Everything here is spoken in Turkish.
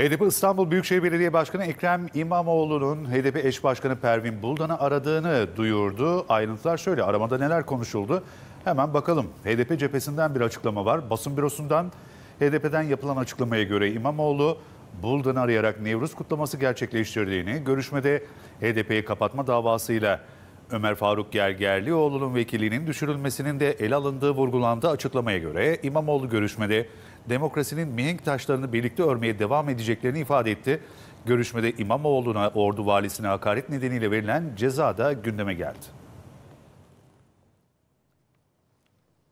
HDP İstanbul Büyükşehir Belediye Başkanı Ekrem İmamoğlu'nun HDP eş başkanı Pervin Buldan'ı aradığını duyurdu. Ayrıntılar şöyle, aramada neler konuşuldu? Hemen bakalım. HDP cephesinden bir açıklama var. Basın bürosundan HDP'den yapılan açıklamaya göre İmamoğlu, Buldan'ı arayarak Nevruz kutlaması gerçekleştirdiğini, görüşmede HDP'yi kapatma davasıyla Ömer Faruk Gergerlioğlu'nun vekilliğinin düşürülmesinin de ele alındığı vurgulandığı açıklamaya göre İmamoğlu görüşmede demokrasinin mihenk taşlarını birlikte örmeye devam edeceklerini ifade etti. Görüşmede İmamoğlu'na ordu valisine hakaret nedeniyle verilen ceza da gündeme geldi.